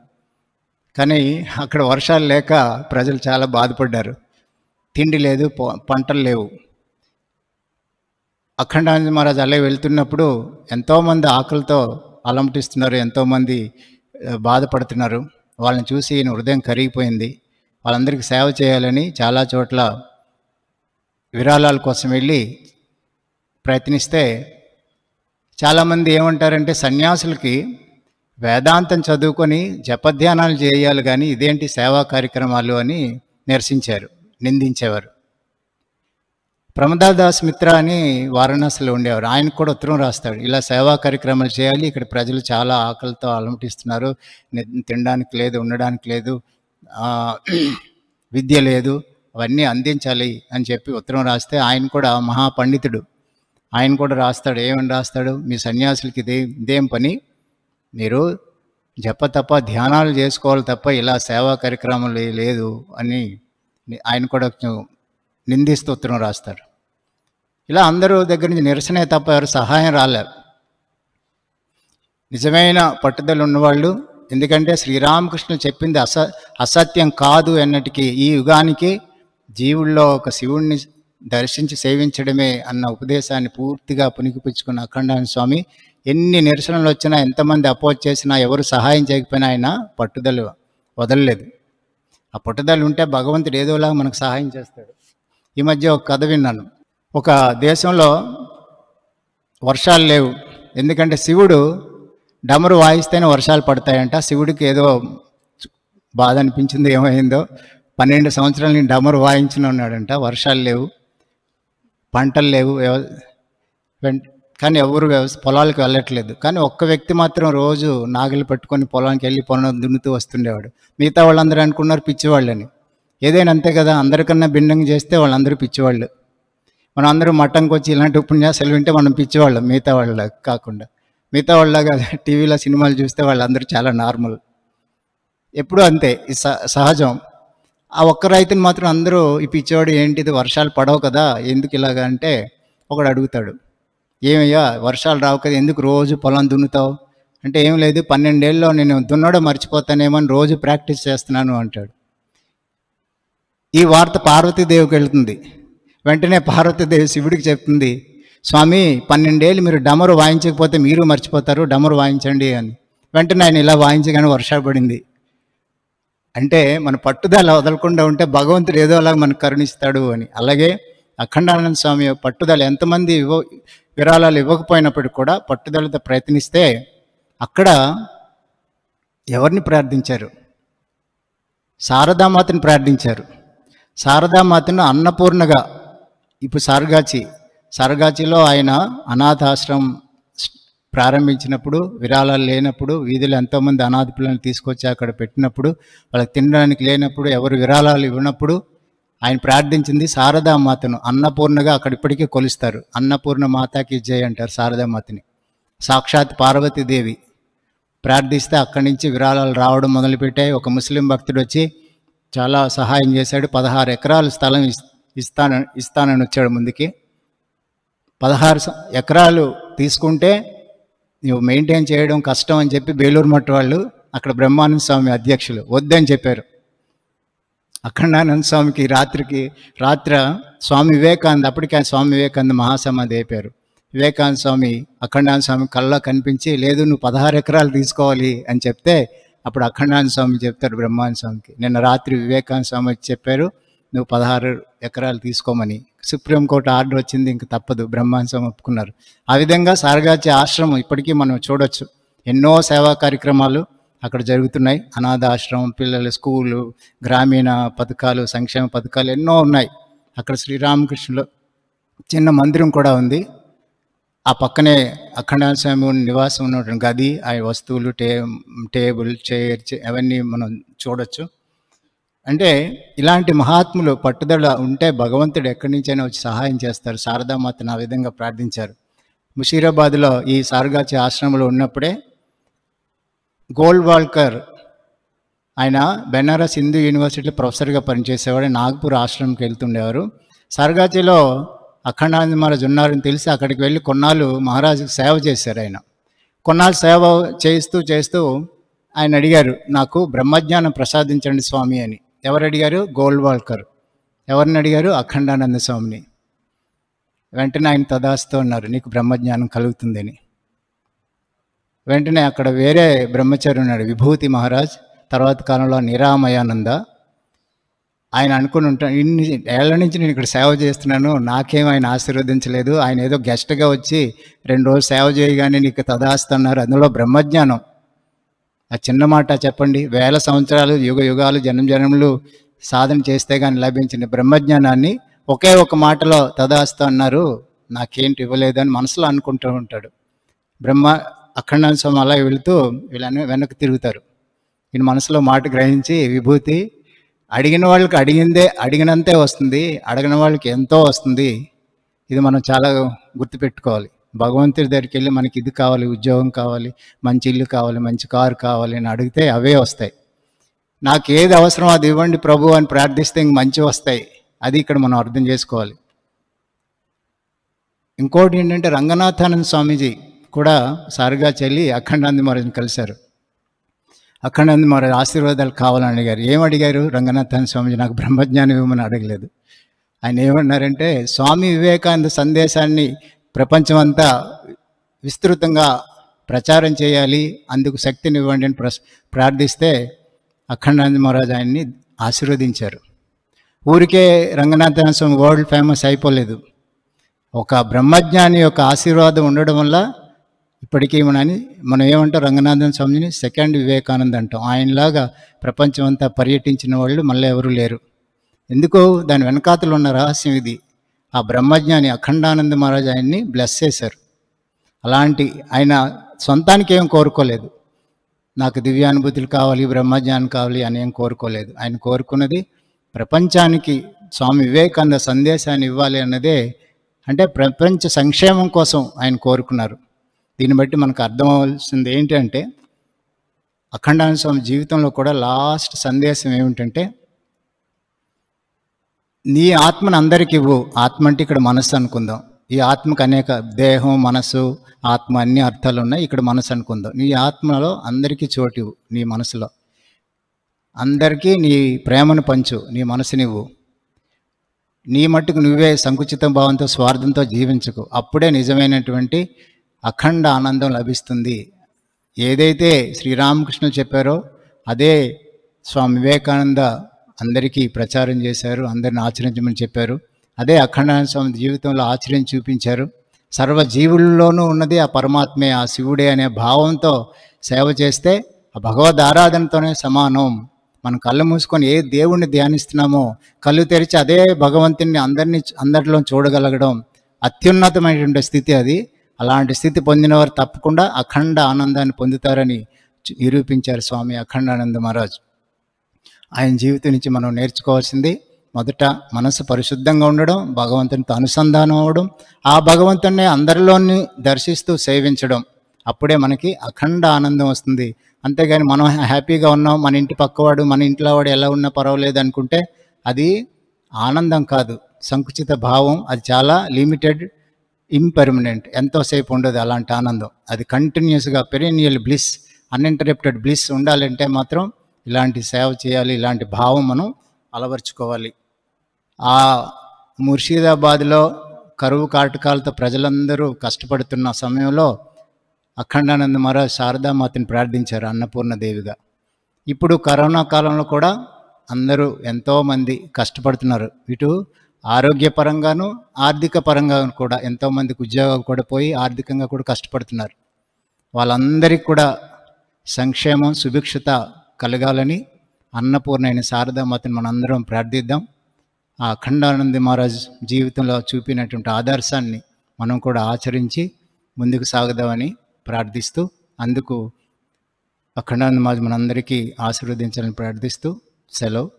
కానీ అక్కడ వర్షాలు లేక ప్రజలు చాలా బాధపడ్డారు తిండి లేదు పంటలు లేవు అఖండానంద మహారాజ్ అలా వెళ్తున్నప్పుడు ఎంతోమంది ఆకలితో అలమటిస్తున్నారు ఎంతోమంది బాధపడుతున్నారు వాళ్ళని చూసి ఈయన హృదయం కరిగిపోయింది వాళ్ళందరికీ సేవ చేయాలని చాలా చోట్ల విరాళాల కోసం వెళ్ళి ప్రయత్నిస్తే చాలామంది ఏమంటారంటే సన్యాసులకి వేదాంతం చదువుకొని జపధ్యానాలు చేయాలి కానీ ఇదేంటి సేవా కార్యక్రమాలు అని నిరసించారు నిందించేవారు ప్రమదాదాస్ మిత్ర అని వారణాసిలో ఉండేవారు ఆయన కూడా ఉత్తరం రాస్తాడు ఇలా సేవా కార్యక్రమాలు చేయాలి ఇక్కడ ప్రజలు చాలా ఆకలితో అలమటిస్తున్నారు తినడానికి లేదు ఉండడానికి లేదు విద్య లేదు అవన్నీ అందించాలి అని చెప్పి ఉత్తరం రాస్తే ఆయన కూడా మహాపండితుడు ఆయన కూడా రాస్తాడు ఏమని రాస్తాడు మీ సన్యాసులకి ఇదే ఇదేం పని మీరు జప తప్ప ధ్యానాలు చేసుకోవాలి తప్ప ఇలా సేవా కార్యక్రమాలు లేదు అని ఆయన కూడా నిందిస్తూ ఉత్తరం రాస్తారు ఇలా అందరూ దగ్గర నుంచి నిరసనే తప్ప ఎవరు సహాయం రాలే నిజమైన పట్టుదల ఉన్నవాళ్ళు ఎందుకంటే శ్రీరామకృష్ణ చెప్పింది అస అసత్యం కాదు అన్నటికీ ఈ యుగానికి జీవుల్లో ఒక శివుణ్ణి దర్శించి సేవించడమే అన్న ఉపదేశాన్ని పూర్తిగా పునికిపించుకున్న అఖండాన స్వామి ఎన్ని నిరసనలు వచ్చినా ఎంతమంది అపోజ్ చేసినా ఎవరు సహాయం చేయకపోయినా ఆయన పట్టుదల వదలలేదు ఆ పట్టుదల ఉంటే భగవంతుడు ఏదోలాగా మనకు సహాయం చేస్తాడు ఈ మధ్య ఒక కథ విన్నాను ఒక దేశంలో వర్షాలు లేవు ఎందుకంటే శివుడు డమరు వాయిస్తేనే వర్షాలు పడతాయంట శివుడికి ఏదో బాధ అనిపించింది ఏమైందో పన్నెండు సంవత్సరాల నుంచి డమరు వాయించిన ఉన్నాడంట వర్షాలు లేవు పంటలు లేవు కానీ ఎవరు వ్యవస్థ పొలాలకు వెళ్ళట్లేదు కానీ ఒక్క వ్యక్తి మాత్రం రోజు నాగలి పెట్టుకొని పొలానికి వెళ్ళి పొలం దున్నుతూ వస్తుండేవాడు మిగతా వాళ్ళందరూ అనుకున్నారు పిచ్చివాళ్ళని ఏదైనా అంతే కదా అందరికన్నా భిన్నంగా చేస్తే వాళ్ళందరూ పిచ్చివాళ్ళు మనం అందరూ మట్టంకి వచ్చి ఇలాంటి ఉపన్యాసాలు వింటే మనం పిచ్చేవాళ్ళం మిగతా వాళ్ళ కాకుండా మిగతా వాళ్ళగా టీవీలో సినిమాలు చూస్తే వాళ్ళందరూ చాలా నార్మల్ ఎప్పుడూ అంతే సహజం ఆ ఒక్క రైతుని మాత్రం అందరూ ఈ పిచ్చేవాడు ఏంటిది వర్షాలు పడవు కదా ఎందుకు ఇలాగా అంటే ఒకడు అడుగుతాడు ఏమయ్యా వర్షాలు రావు కదా ఎందుకు రోజు పొలం దున్నుతావు అంటే ఏం లేదు పన్నెండేళ్ళలో నేను దున్నడం మర్చిపోతానేమో అని రోజు ప్రాక్టీస్ చేస్తున్నాను అంటాడు ఈ వార్త పార్వతీదేవికి వెళ్తుంది వెంటనే పార్వతీదేవి శివుడికి చెప్తుంది స్వామి పన్నెండేళ్ళు మీరు డమరు వాయించకపోతే మీరు మర్చిపోతారు డమరు వాయించండి అని వెంటనే ఆయన ఇలా వాయించగానే వర్షాలు పడింది అంటే మన పట్టుదల వదలకుండా ఉంటే భగవంతుడు ఏదో అలా మనకు కరుణిస్తాడు అని అలాగే అఖండానంద స్వామి పట్టుదల ఎంతమంది ఇవ్వ విరాళాలు ఇవ్వకపోయినప్పటికీ కూడా పట్టుదలతో ప్రయత్నిస్తే అక్కడ ఎవరిని ప్రార్థించారు సారదామాతని ప్రార్థించారు సారదామాతను అన్నపూర్ణగా ఇప్పుడు సార్గాచి సార్గాచిలో ఆయన అనాథాశ్రమం ప్రారంభించినప్పుడు విరాళాలు లేనప్పుడు వీధిలో ఎంతోమంది అనాథ పిల్లల్ని తీసుకొచ్చి అక్కడ పెట్టినప్పుడు వాళ్ళకి తినడానికి లేనప్పుడు ఎవరు విరాళాలు ఇవ్వనప్పుడు ఆయన ప్రార్థించింది శారదామాతను అన్నపూర్ణగా అక్కడ ఇప్పటికీ కొలుస్తారు అన్నపూర్ణ మాతాకి జయ అంటారు శారదామాతని సాక్షాత్ పార్వతీదేవి ప్రార్థిస్తే అక్కడి నుంచి విరాళాలు రావడం మొదలుపెట్టాయి ఒక ముస్లిం భక్తుడు వచ్చి చాలా సహాయం చేశాడు పదహారు ఎకరాలు స్థలం ఇస్తాన ఇస్తానని వచ్చాడు ముందుకి పదహారు ఎకరాలు తీసుకుంటే నువ్వు మెయింటైన్ చేయడం కష్టం అని చెప్పి బేలూరు మట్టి వాళ్ళు అక్కడ బ్రహ్మానంద స్వామి అధ్యక్షులు వద్దని చెప్పారు అఖండానంద స్వామికి రాత్రికి రాత్ర స్వామి వివేకానంద అప్పటికే స్వామి వివేకానంద మహాసమాధి అయిపోయారు వివేకానంద స్వామి అఖండానంద స్వామి కళ్ళలో కనిపించి లేదు నువ్వు పదహారు ఎకరాలు తీసుకోవాలి అని చెప్తే అప్పుడు అఖండానంద స్వామి చెప్తారు బ్రహ్మానంద స్వామికి నిన్న రాత్రి వివేకానంద స్వామి వచ్చి చెప్పారు నువ్వు పదహారు ఎకరాలు తీసుకోమని సుప్రీంకోర్టు ఆర్డర్ వచ్చింది ఇంక తప్పదు బ్రహ్మాంసం ఒప్పుకున్నారు ఆ విధంగా సారగాచి ఆశ్రమం ఇప్పటికీ మనం చూడొచ్చు ఎన్నో సేవా కార్యక్రమాలు అక్కడ జరుగుతున్నాయి అనాథ ఆశ్రమం పిల్లల స్కూలు గ్రామీణ పథకాలు సంక్షేమ పథకాలు ఎన్నో ఉన్నాయి అక్కడ శ్రీరామకృష్ణులు చిన్న మందిరం కూడా ఉంది ఆ పక్కనే అఖండాల స్వామి నివాసం ఉన్నటువంటి గది ఆ వస్తువులు టే టేబుల్ చైర్ అవన్నీ మనం చూడొచ్చు అంటే ఇలాంటి మహాత్ములు పట్టుదల ఉంటే భగవంతుడు ఎక్కడి నుంచైనా వచ్చి సహాయం చేస్తారు శారదామాత నా విధంగా ప్రార్థించారు ముషీరాబాద్లో ఈ సారగాచి ఆశ్రమంలో ఉన్నప్పుడే గోల్డ్ వాల్కర్ ఆయన బెనారస్ హిందూ యూనివర్సిటీలో ప్రొఫెసర్గా పనిచేసేవాడు నాగపూర్ ఆశ్రమంకి వెళ్తుండేవారు సారగాచిలో అఖండానంద మహారాజ్ ఉన్నారని తెలిసి అక్కడికి వెళ్ళి కొన్నాళ్ళు మహారాజుకి సేవ చేశారు ఆయన కొన్నాళ్ళు సేవ చేస్తూ చేస్తూ ఆయన అడిగారు నాకు బ్రహ్మజ్ఞానం ప్రసాదించండి స్వామి అని ఎవరు అడిగారు గోల్డ్ వాల్కర్ ఎవరిని అడిగారు అఖండానంద స్వామిని వెంటనే ఆయన తదాస్తూ ఉన్నారు నీకు బ్రహ్మజ్ఞానం కలుగుతుందని వెంటనే అక్కడ వేరే బ్రహ్మచారి ఉన్నాడు విభూతి మహారాజ్ తర్వాత కాలంలో నిరామయానంద ఆయన అనుకుని ఉంటాను ఇన్ని ఏళ్ల నుంచి నేను ఇక్కడ సేవ చేస్తున్నాను నాకేం ఆయన ఆశీర్వదించలేదు ఆయన ఏదో గెస్ట్గా వచ్చి రెండు రోజులు సేవ చేయగానే నీకు తదాస్తున్నారు అందులో బ్రహ్మజ్ఞానం ఆ చిన్న మాట చెప్పండి వేల సంవత్సరాలు యుగ యుగాలు జనం జనములు సాధన చేస్తే కానీ లభించిన బ్రహ్మజ్ఞానాన్ని ఒకే ఒక మాటలో తదాస్తూ అన్నారు నాకేంటి ఇవ్వలేదని మనసులో అనుకుంటూ ఉంటాడు బ్రహ్మ అఖండ స్వామి అలా వెళుతూ వీళ్ళని వెనక్కి తిరుగుతారు ఈయన మనసులో మాట గ్రహించి విభూతి అడిగిన వాళ్ళకి అడిగిందే అడిగినంతే వస్తుంది అడగిన వాళ్ళకి ఎంతో వస్తుంది ఇది మనం చాలా గుర్తుపెట్టుకోవాలి భగవంతుడి దగ్గరికి వెళ్ళి మనకి ఇది కావాలి ఉద్యోగం కావాలి మంచి ఇల్లు కావాలి మంచి కారు కావాలి అని అడిగితే అవే వస్తాయి నాకు ఏది అవసరం అది ఇవ్వండి ప్రభు అని ప్రార్థిస్తే ఇంక మంచి వస్తాయి అది ఇక్కడ మనం అర్థం చేసుకోవాలి ఇంకోటి ఏంటంటే రంగనాథానంద స్వామీజీ కూడా సారిగా చెల్లి అఖండానంది మహారాజుని కలిశారు అఖండానంది మహారాజు ఆశీర్వాదాలు కావాలని అడిగారు ఏం అడిగారు రంగనాథానంద స్వామీజీ నాకు బ్రహ్మజ్ఞానం ఇవ్వమని అడగలేదు ఆయన ఏమన్నారంటే స్వామి వివేకానంద సందేశాన్ని ప్రపంచమంతా విస్తృతంగా ప్రచారం చేయాలి అందుకు శక్తినివ్వండి అని ప్రార్థిస్తే అఖండానంద మహారాజ్ ఆయన్ని ఆశీర్వదించారు ఊరికే రంగనాథన స్వామి వరల్డ్ ఫేమస్ అయిపోలేదు ఒక బ్రహ్మజ్ఞాని యొక్క ఆశీర్వాదం ఉండడం వల్ల ఇప్పటికీ మనని మనం ఏమంటాం రంగనాథన్ స్వామిని సెకండ్ వివేకానంద్ అంటాం ఆయనలాగా ప్రపంచం అంతా పర్యటించిన వాళ్ళు మళ్ళీ ఎవరూ లేరు ఎందుకో దాని వెనకాతలు ఉన్న రహస్యం ఇది ఆ బ్రహ్మజ్ఞాని అఖండానంద మహారాజ్ ఆయన్ని బ్లెస్ చేశారు అలాంటి ఆయన సొంతానికి ఏం కోరుకోలేదు నాకు దివ్యానుభూతులు కావాలి బ్రహ్మజ్ఞానం కావాలి అని ఏం కోరుకోలేదు ఆయన కోరుకున్నది ప్రపంచానికి స్వామి వివేకానంద సందేశాన్ని ఇవ్వాలి అన్నదే అంటే ప్రపంచ సంక్షేమం కోసం ఆయన కోరుకున్నారు దీన్ని బట్టి మనకు అర్థమవలసింది ఏంటంటే అఖండానంద స్వామి జీవితంలో కూడా లాస్ట్ సందేశం ఏమిటంటే నీ ఆత్మను అందరికి ఇవ్వు ఆత్మ అంటే ఇక్కడ మనస్సు అనుకుందాం ఈ ఆత్మకు అనేక దేహం మనసు ఆత్మ అన్ని అర్థాలు ఉన్నాయి ఇక్కడ మనసు అనుకుందాం నీ ఆత్మలో అందరికీ చోటు ఇవ్వు నీ మనసులో అందరికీ నీ ప్రేమను పంచు నీ మనసునివ్వు నీ మట్టుకు నువ్వే సంకుచిత భావంతో స్వార్థంతో జీవించకు అప్పుడే నిజమైనటువంటి అఖండ ఆనందం లభిస్తుంది ఏదైతే శ్రీరామకృష్ణ చెప్పారో అదే స్వామి వివేకానంద అందరికీ ప్రచారం చేశారు అందరిని ఆచరించమని చెప్పారు అదే అఖండాన స్వామి జీవితంలో ఆశ్చర్యం చూపించారు సర్వజీవుల్లోనూ ఉన్నది ఆ పరమాత్మే ఆ శివుడే అనే భావంతో సేవ చేస్తే ఆ భగవద్ ఆరాధనతోనే సమానం మనం కళ్ళు మూసుకొని ఏ దేవుణ్ణి ధ్యానిస్తున్నామో కళ్ళు తెరిచి అదే భగవంతుని అందరినీ అందరిలో చూడగలగడం అత్యున్నతమైనటువంటి స్థితి అది అలాంటి స్థితి పొందినవారు తప్పకుండా అఖండ ఆనందాన్ని పొందుతారని నిరూపించారు స్వామి అఖండానంద మహారాజ్ ఆయన జీవితం నుంచి మనం నేర్చుకోవాల్సింది మొదట మనసు పరిశుద్ధంగా ఉండడం భగవంతునితో అనుసంధానం అవ్వడం ఆ భగవంతుని అందరిలోని దర్శిస్తూ సేవించడం అప్పుడే మనకి అఖండ ఆనందం వస్తుంది అంతేగాని మనం హ్యాపీగా ఉన్నాం మన ఇంటి పక్కవాడు మన ఇంట్లో వాడు ఎలా ఉన్నా పర్వాలేదు అనుకుంటే అది ఆనందం కాదు సంకుచిత భావం అది చాలా లిమిటెడ్ ఇంపెర్మనెంట్ ఎంతోసేపు ఉండదు అలాంటి ఆనందం అది కంటిన్యూస్గా పెరీనియల్ బ్లిస్ అన్ఇంటరప్టెడ్ బ్లిస్ ఉండాలంటే మాత్రం ఇలాంటి సేవ చేయాలి ఇలాంటి భావం మనం అలవర్చుకోవాలి ఆ ముర్షిదాబాద్లో కరువు కాటకాలతో ప్రజలందరూ కష్టపడుతున్న సమయంలో అఖండానంద మహారాజ్ శారదామాతని ప్రార్థించారు అన్నపూర్ణదేవిగా ఇప్పుడు కరోనా కాలంలో కూడా అందరూ ఎంతోమంది కష్టపడుతున్నారు ఇటు ఆరోగ్యపరంగాను ఆర్థిక పరంగా కూడా ఎంతోమందికి ఉద్యోగాలు కూడా పోయి ఆర్థికంగా కూడా కష్టపడుతున్నారు వాళ్ళందరికీ కూడా సంక్షేమం సుభిక్షత కలగాలని అన్నపూర్ణైన శారదామాతను మనందరం ప్రార్థిద్దాం ఆ అఖండానంది మహారాజ్ జీవితంలో చూపినటువంటి ఆదర్శాన్ని మనం కూడా ఆచరించి ముందుకు సాగుదామని ప్రార్థిస్తూ అందుకు అఖండానంద మహారాజ్ మనందరికీ ఆశీర్వదించాలని ప్రార్థిస్తూ సెలవు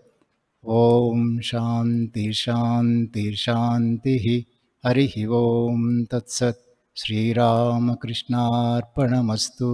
ఓం శాంతి శాంతి శాంతి హరి ఓం తత్సత్ శ్రీరామకృష్ణార్పణమస్తు